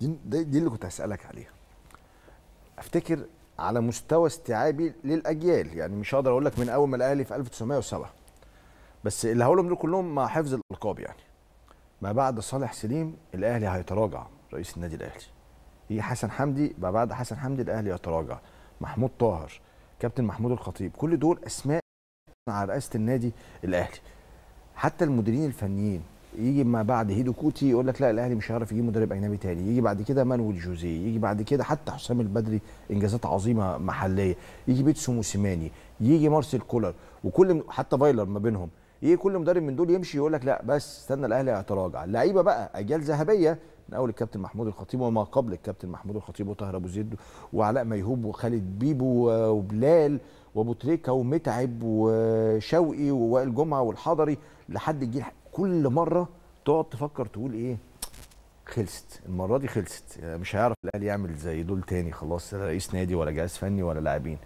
دي, دي, اللي كنت هسألك عليها افتكر على مستوى استيعابي للاجيال يعني مش هقدر اقول لك من اول ما الاهلي في 1907 بس اللي هقولهم دول كلهم مع حفظ الالقاب يعني ما بعد صالح سليم الاهلي هيتراجع رئيس النادي الاهلي يجي حسن حمدي ما بعد حسن حمدي الاهلي يتراجع محمود طاهر كابتن محمود الخطيب كل دول اسماء على رئاسه النادي الاهلي حتى المديرين الفنيين يجي ما بعد هيدو كوتي يقول لك لا الاهلي مش هيعرف يجيب مدرب اجنبي تاني يجي بعد كده مانويل جوزيه يجي بعد كده حتى حسام البدري انجازات عظيمه محليه يجي بيتسو موسيماني يجي مارسيل كولر وكل حتى فايلر ما بينهم يجي كل مدرب من دول يمشي يقول لك لا بس استنى الاهلي هيتراجع اللعيبه بقى اجيال ذهبيه من اول الكابتن محمود الخطيب وما قبل الكابتن محمود الخطيب وطاهر ابو زيد وعلاء ميهوب وخالد بيبو وبلال وابو تريكه ومتعب وشوقي ووائل جمعه والحضري لحد الجيل كل مره تقعد تفكر تقول ايه خلصت المره دي خلصت يعني مش هيعرف الاهلي يعمل زي دول تاني خلاص لا رئيس نادي ولا جهاز فني ولا لاعبين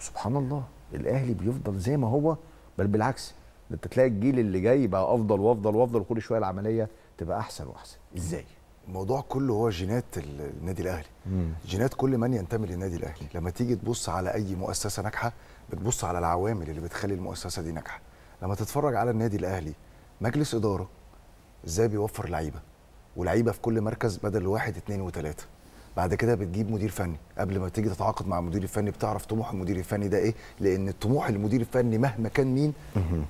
وسبحان الله الاهلي بيفضل زي ما هو بل بالعكس انت تلاقي الجيل اللي جاي بقى افضل وافضل وافضل وكل شويه العمليه تبقى احسن واحسن ازاي الموضوع كله هو جينات النادي الاهلي مم. جينات كل من ينتمي للنادي الاهلي لما تيجي تبص على اي مؤسسه ناجحه بتبص على العوامل اللي بتخلي المؤسسه دي ناجحه لما تتفرج على النادي الاهلي مجلس اداره ازاي بيوفر لعيبه ولعيبه في كل مركز بدل واحد اثنين وثلاثه بعد كده بتجيب مدير فني قبل ما تيجي تتعاقد مع المدير الفني بتعرف طموح المدير الفني ده ايه لان طموح المدير الفني مهما كان مين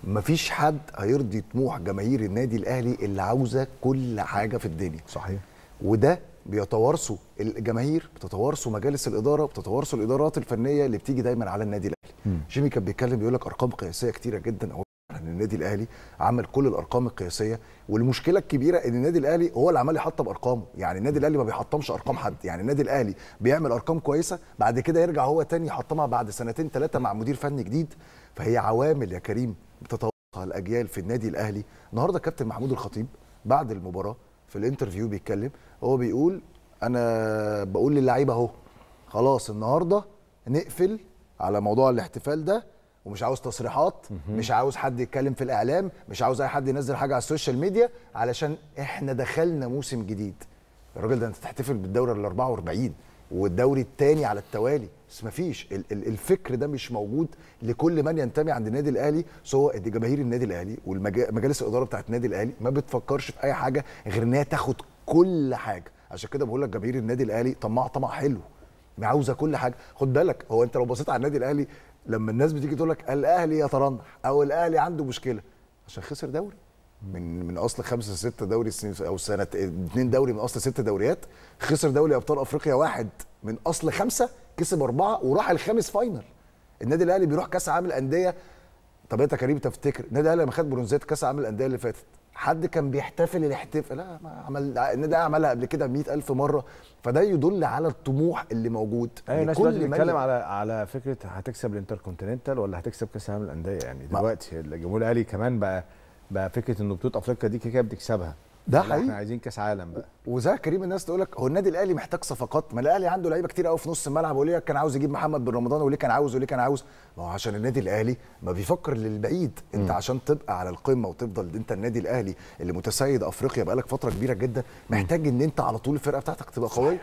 مفيش حد هيرضي طموح جماهير النادي الاهلي اللي عاوزه كل حاجه في الدنيا صحيح وده بيتوارثوا الجماهير بتتوارثوا مجالس الاداره بتتوارثوا الادارات الفنيه اللي بتيجي دايما على النادي الاهلي جيمي كان بيتكلم بيقول لك ارقام قياسيه كتيره جدا ان النادي الاهلي عمل كل الارقام القياسيه والمشكله الكبيره ان النادي الاهلي هو اللي عمال يحطم ارقامه يعني النادي الاهلي ما بيحطمش ارقام حد يعني النادي الاهلي بيعمل ارقام كويسه بعد كده يرجع هو تاني يحطمها بعد سنتين ثلاثه مع مدير فني جديد فهي عوامل يا كريم بتتوقع الاجيال في النادي الاهلي النهارده كابتن محمود الخطيب بعد المباراه في الانترفيو بيتكلم هو بيقول انا بقول للعيبه اهو خلاص النهارده نقفل على موضوع الاحتفال ده ومش عاوز تصريحات مش عاوز حد يتكلم في الاعلام مش عاوز اي حد ينزل حاجه على السوشيال ميديا علشان احنا دخلنا موسم جديد الراجل ده انت تحتفل بالدوري ال 44 والدوري الثاني على التوالي بس مفيش الفكر ده مش موجود لكل من ينتمي عند النادي الاهلي سواء جماهير النادي الاهلي ومجالس الاداره بتاعت النادي الاهلي ما بتفكرش في اي حاجه غير انها تاخد كل حاجه عشان كده بقول لك جماهير النادي الاهلي طماع طمع حلو عاوزه كل حاجه خد بالك هو انت لو بصيت على النادي الاهلي لما الناس بتيجي تقول لك الاهلي يترنح او الاهلي عنده مشكله عشان خسر دوري من من اصل خمسه سته دوري او سنه اثنين دوري من اصل سته دوريات خسر دوري ابطال افريقيا واحد من اصل خمسه كسب اربعه وراح الخامس فاينل النادي الاهلي بيروح كاس عالم الانديه طب انت كريم تفتكر النادي الاهلي لما خد برونزيه كاس عالم الانديه اللي فاتت حد كان بيحتفل الاحتفال لا ما عمل النادي عملها قبل كده 100000 مره فده يدل على الطموح اللي موجود ايوه الناس بتتكلم على على فكره هتكسب الانتر كونتيننتال ولا هتكسب كاس العالم للانديه يعني دلوقتي الجمهور الاهلي كمان بقى بقى فكره انه بطوله افريقيا دي كده بتكسبها ده حقيقي احنا عايزين كاس عالم بقى وزي كريم الناس تقول لك هو النادي الاهلي محتاج صفقات ما الاهلي عنده لعيبه كتير قوي في نص الملعب وليه كان عاوز يجيب محمد بن رمضان وليه كان عاوز وليه كان عاوز ما هو عشان النادي الاهلي ما بيفكر للبعيد انت م. عشان تبقى على القمه وتفضل انت النادي الاهلي اللي متسيد افريقيا بقالك فتره كبيره جدا محتاج ان انت على طول الفرقه بتاعتك تبقى قويه